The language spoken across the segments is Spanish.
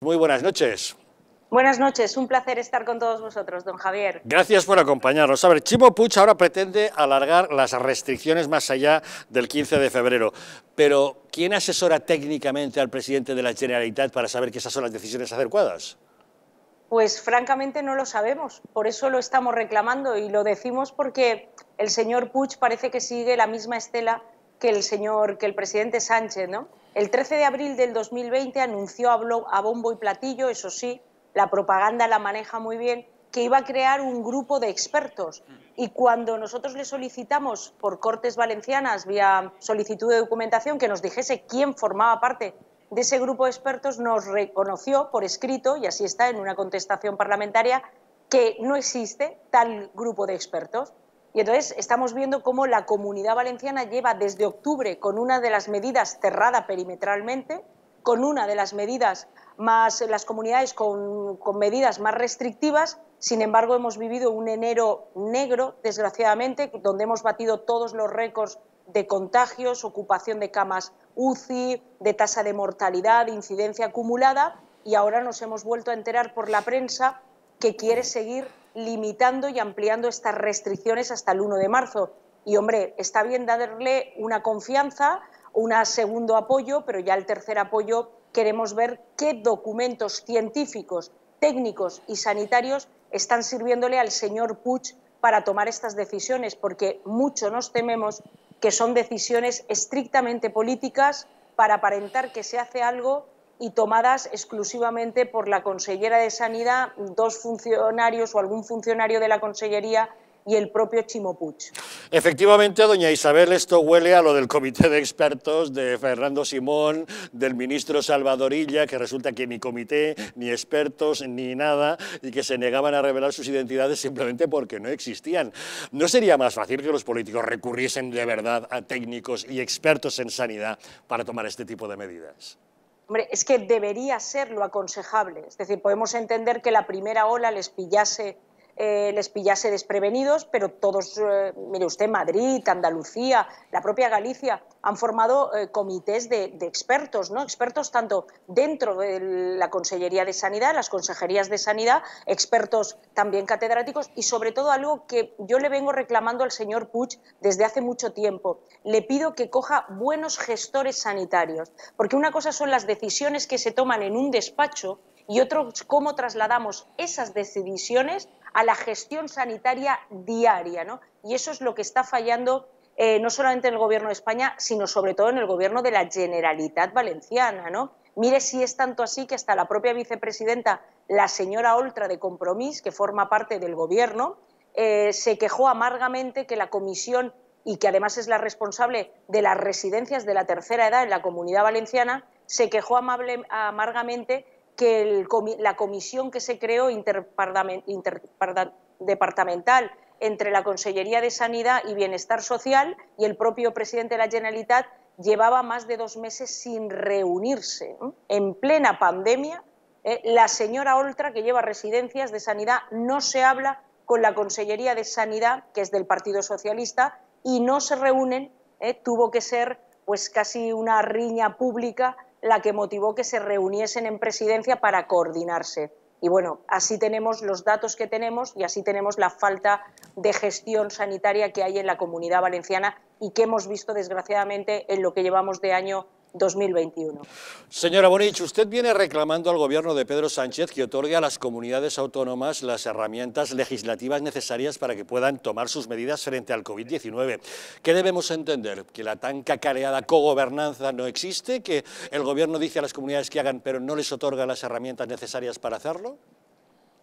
Muy buenas noches. Buenas noches, un placer estar con todos vosotros, don Javier. Gracias por acompañarnos. A ver, Chimo Puch ahora pretende alargar las restricciones más allá del 15 de febrero, pero ¿quién asesora técnicamente al presidente de la Generalitat para saber que esas son las decisiones adecuadas? Pues francamente no lo sabemos, por eso lo estamos reclamando y lo decimos porque el señor Puig parece que sigue la misma estela que el señor, que el presidente Sánchez, ¿no? El 13 de abril del 2020 anunció a bombo y platillo, eso sí, la propaganda la maneja muy bien, que iba a crear un grupo de expertos. Y cuando nosotros le solicitamos por Cortes Valencianas, vía solicitud de documentación, que nos dijese quién formaba parte de ese grupo de expertos, nos reconoció por escrito, y así está en una contestación parlamentaria, que no existe tal grupo de expertos. Y entonces estamos viendo cómo la comunidad valenciana lleva desde octubre con una de las medidas cerrada perimetralmente, con una de las medidas más, las comunidades con, medidas más restrictivas. Sin embargo, hemos vivido un enero negro, desgraciadamente, donde hemos batido todos los récords de contagios, ocupación de camas UCI, de tasa de mortalidad, incidencia acumulada, y ahora nos hemos vuelto a enterar por la prensa que quiere seguir limitando y ampliando estas restricciones hasta el 1 de marzo. Y hombre, está bien darle una confianza, un segundo apoyo, pero ya el tercer apoyo queremos ver qué documentos científicos, técnicos y sanitarios están sirviéndole al señor Puig para tomar estas decisiones, porque mucho nos tememos que son decisiones estrictamente políticas para aparentar que se hace algo y tomadas exclusivamente por la consellera de Sanidad, dos funcionarios o algún funcionario de la consellería y el propio Chimopuch. Efectivamente, doña Isabel, esto huele a lo del comité de expertos de Fernando Simón, del ministro Salvadorilla, que resulta que ni comité, ni expertos, ni nada, y que se negaban a revelar sus identidades simplemente porque no existían. ¿No sería más fácil que los políticos recurriesen de verdad a técnicos y expertos en sanidad para tomar este tipo de medidas? Hombre, es que debería ser lo aconsejable. Es decir, podemos entender que la primera ola les pillase eh, les pillase desprevenidos, pero todos, eh, mire usted, Madrid, Andalucía, la propia Galicia, han formado eh, comités de, expertos, ¿no? Expertos tanto dentro de la Consellería de Sanidad, las consejerías de Sanidad, expertos también catedráticos y sobre todo algo que yo le vengo reclamando al señor Puig desde hace mucho tiempo. Le pido que coja buenos gestores sanitarios, porque una cosa son las decisiones que se toman en un despacho y otro cómo trasladamos esas decisiones a la gestión sanitaria diaria. ¿no? Y eso es lo que está fallando eh, no solamente en el Gobierno de España, sino sobre todo en el Gobierno de la Generalitat Valenciana. ¿no? Mire si es tanto así que hasta la propia vicepresidenta, la señora Oltra de Compromís, que forma parte del Gobierno, eh, se quejó amargamente que la comisión, y que además es la responsable de las residencias de la tercera edad en la comunidad valenciana, se quejó amargamente que la comisión que se creó interdepartamental entre la Consellería de Sanidad y Bienestar Social y el propio presidente de la Generalitat llevaba más de dos meses sin reunirse. En plena pandemia, ¿eh? la señora Oltra, que lleva residencias de sanidad, no se habla con la Consellería de Sanidad, que es del Partido Socialista, y no se reúnen. ¿eh? tuvo que ser pues casi una riña pública la que motivó que se reuniesen en presidencia para coordinarse. Y bueno, así tenemos los datos que tenemos y así tenemos la falta de gestión sanitaria que hay en la comunidad valenciana y que hemos visto desgraciadamente en lo que llevamos de año 2021. Señora Bonich, usted viene reclamando al gobierno de Pedro Sánchez que otorgue a las comunidades autónomas las herramientas legislativas necesarias para que puedan tomar sus medidas frente al COVID-19. ¿Qué debemos entender? ¿Que la tan cacareada cogobernanza no existe? ¿Que el gobierno dice a las comunidades que hagan pero no les otorga las herramientas necesarias para hacerlo?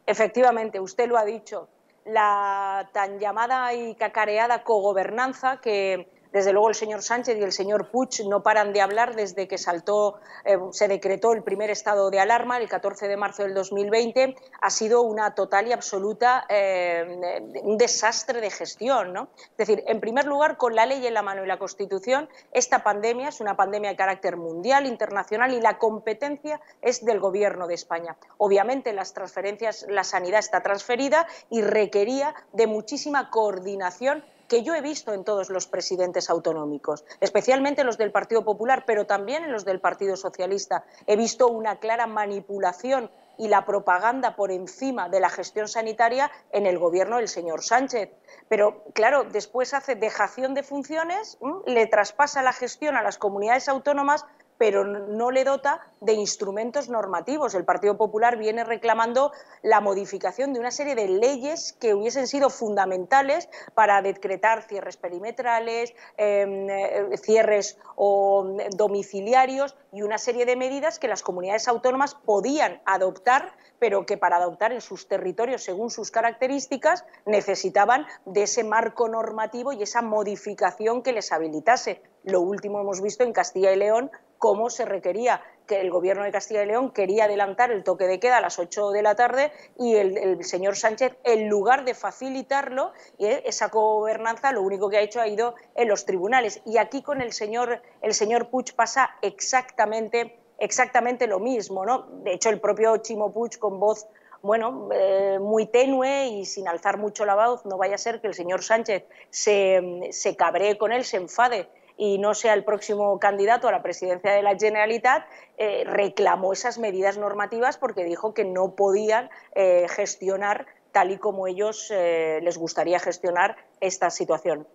Efectivamente, usted lo ha dicho. La tan llamada y cacareada cogobernanza que desde luego el señor Sánchez y el señor Puig no paran de hablar desde que saltó, eh, se decretó el primer estado de alarma el 14 de marzo del 2020. Ha sido una total y absoluta eh, un desastre de gestión. Es decir, en primer lugar, con la ley en la mano y la Constitución, esta pandemia es una pandemia de carácter mundial, internacional y la competencia es del Gobierno de España. Obviamente las transferencias, la sanidad está transferida y requería de muchísima coordinación que yo he visto en todos los presidentes autonómicos, especialmente en los del Partido Popular, pero también en los del Partido Socialista. He visto una clara manipulación y la propaganda por encima de la gestión sanitaria en el gobierno del señor Sánchez. Pero, claro, después hace dejación de funciones, le traspasa la gestión a las comunidades autónomas, pero no le dota de instrumentos normativos. El Partido Popular viene reclamando la modificación de una serie de leyes que hubiesen sido fundamentales para decretar cierres perimetrales, em, eh, cierres o mm, domiciliarios y una serie de medidas que las comunidades autónomas podían adoptar pero que para adoptar en sus territorios, según sus características, necesitaban de ese marco normativo y esa modificación que les habilitase. Lo último hemos visto en Castilla y León cómo se requería que el gobierno de Castilla y León quería adelantar el toque de queda a las 8 de la tarde y el, señor Sánchez, en lugar de facilitarlo, eh, esa gobernanza lo único que ha hecho ha ido en los tribunales. Y aquí con el señor, el señor Puig pasa exactamente exactamente lo mismo. ¿no? De hecho, el propio Chimo Puig con voz bueno, eh, muy tenue y sin alzar mucho la voz, no vaya a ser que el señor Sánchez se, se cabree con él, se enfade y no sea el próximo candidato a la presidencia de la Generalitat, eh, reclamó esas medidas normativas porque dijo que no podían eh, gestionar tal y como ellos les gustaría gestionar esta situación.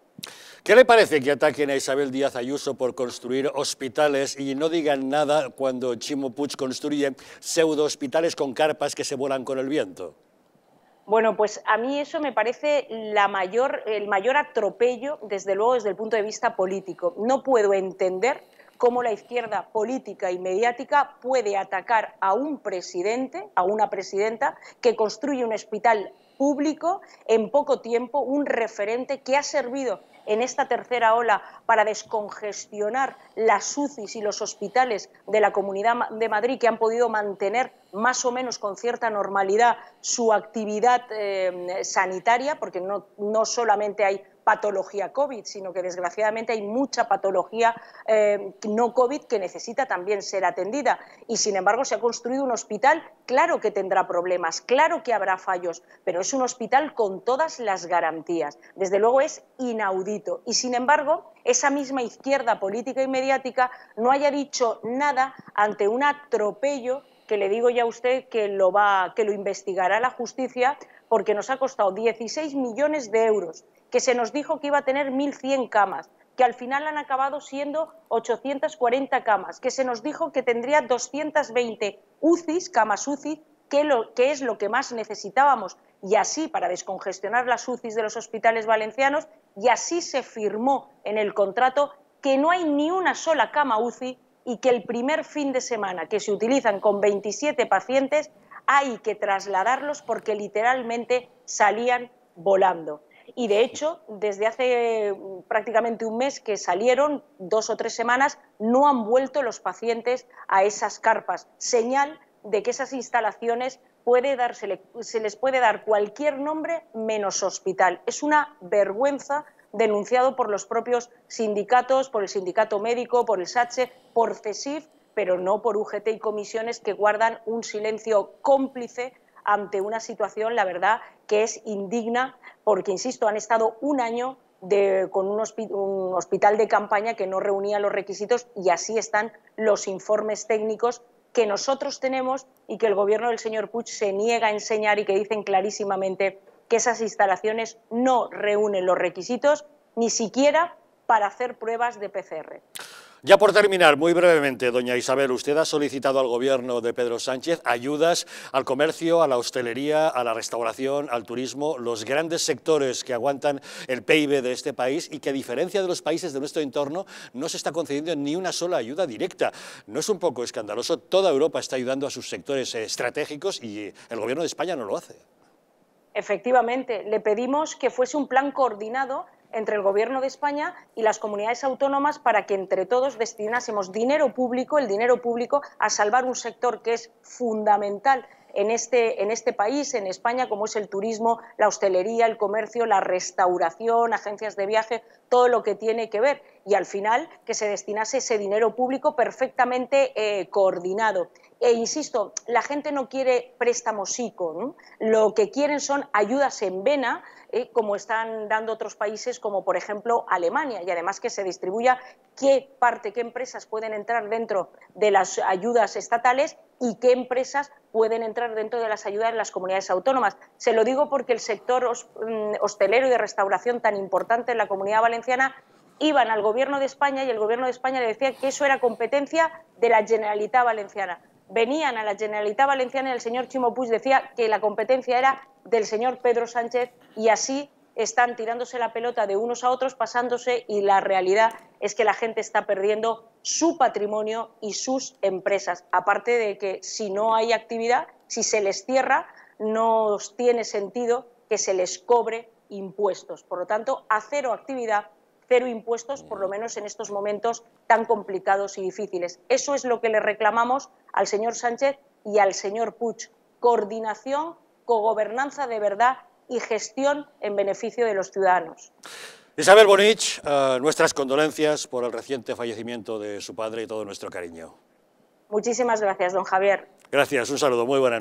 ¿Qué le parece que ataquen a Isabel Díaz Ayuso por construir hospitales y no digan nada cuando Chimo Puig construye pseudo hospitales con carpas que se vuelan con el viento? Bueno, pues a mí eso me parece la mayor, el mayor atropello, desde luego desde el punto de vista político. No puedo entender cómo la izquierda política y mediática puede atacar a un presidente, a una presidenta, que construye un hospital público en poco tiempo, un referente que ha servido en esta tercera ola para descongestionar las UCIs y los hospitales de la Comunidad de Madrid que han podido mantener más o menos con cierta normalidad su actividad eh, sanitaria, porque no, no solamente hay patología COVID, sino que desgraciadamente hay mucha patología eh, no COVID que necesita también ser atendida. Y sin embargo se ha construido un hospital, claro que tendrá problemas, claro que habrá fallos, pero es un hospital con todas las garantías. Desde luego es inaudito. Y sin embargo, esa misma izquierda política y mediática no haya dicho nada ante un atropello que le digo ya a usted que lo va, que lo investigará la justicia porque nos ha costado 16 millones de euros, que se nos dijo que iba a tener 1.100 camas, que al final han acabado siendo 840 camas, que se nos dijo que tendría 220 UCIs, camas UCI, que, es lo que más necesitábamos, y así para descongestionar las UCIs de los hospitales valencianos, y así se firmó en el contrato que no hay ni una sola cama UCI y que el primer fin de semana que se utilizan con 27 pacientes hay que trasladarlos porque literalmente salían volando. Y de hecho, desde hace mm, prácticamente un mes que salieron, dos o tres semanas, no han vuelto los pacientes a esas carpas. Señal de que esas instalaciones puede se les puede dar cualquier nombre menos hospital. Es una vergüenza denunciado por los propios sindicatos, por el sindicato médico, por el SACHE, por CESIF pero no por UGT y comisiones que guardan un silencio cómplice ante una situación, la verdad, que es indigna, porque, insisto, han estado un año con un, hospital de campaña que no reunía los requisitos y así están los informes técnicos que nosotros tenemos y que el gobierno del señor Puig se niega a enseñar y que dicen clarísimamente que esas instalaciones no reúnen los requisitos ni siquiera para hacer pruebas de PCR. Ya por terminar, muy brevemente, doña Isabel, usted ha solicitado al gobierno de Pedro Sánchez ayudas al comercio, a la hostelería, a la restauración, al turismo, los grandes sectores que aguantan el PIB de este país y que a diferencia de los países de nuestro entorno no se está concediendo ni una sola ayuda directa. ¿No es un poco escandaloso? Toda Europa está ayudando a sus sectores estratégicos y el gobierno de España no lo hace. Efectivamente, le pedimos que fuese un plan coordinado entre el Gobierno de España y las comunidades autónomas para que entre todos destinásemos dinero público, el dinero público, a salvar un sector que es fundamental en este, en este país, en España, como es el turismo, la hostelería, el comercio, la restauración, agencias de viaje, todo lo que tiene que ver. Y al final, que se destinase ese dinero público perfectamente eh, coordinado. E insisto, la gente no quiere préstamos ICO, lo que quieren son ayudas en vena eh, como están dando otros países como por ejemplo Alemania y además que se distribuya qué parte, qué empresas pueden entrar dentro de las ayudas estatales y qué empresas pueden entrar dentro de las ayudas en las comunidades autónomas. Se lo digo porque el sector mm, hostelero y de restauración tan importante en la comunidad valenciana iban al Gobierno de España y el Gobierno de España le decía que eso era competencia de la Generalitat Valenciana venían a la Generalitat Valenciana y el señor Chimo Puig decía que la competencia era del señor Pedro Sánchez y así están tirándose la pelota de unos a otros, pasándose y la realidad es que la gente está perdiendo su patrimonio y sus empresas. Aparte de que si no hay actividad, si se les cierra, no tiene sentido que se les cobre impuestos. Por lo tanto, a cero actividad cero impuestos, por lo menos en estos momentos tan complicados y difíciles. Eso es lo que le reclamamos al señor Sánchez y al señor Puig. Coordinación, cogobernanza de verdad y gestión en beneficio de los ciudadanos. Isabel Bonich, eh, nuestras condolencias por el reciente fallecimiento de su padre y todo nuestro cariño. Muchísimas gracias, don Javier. Gracias, un saludo, muy buena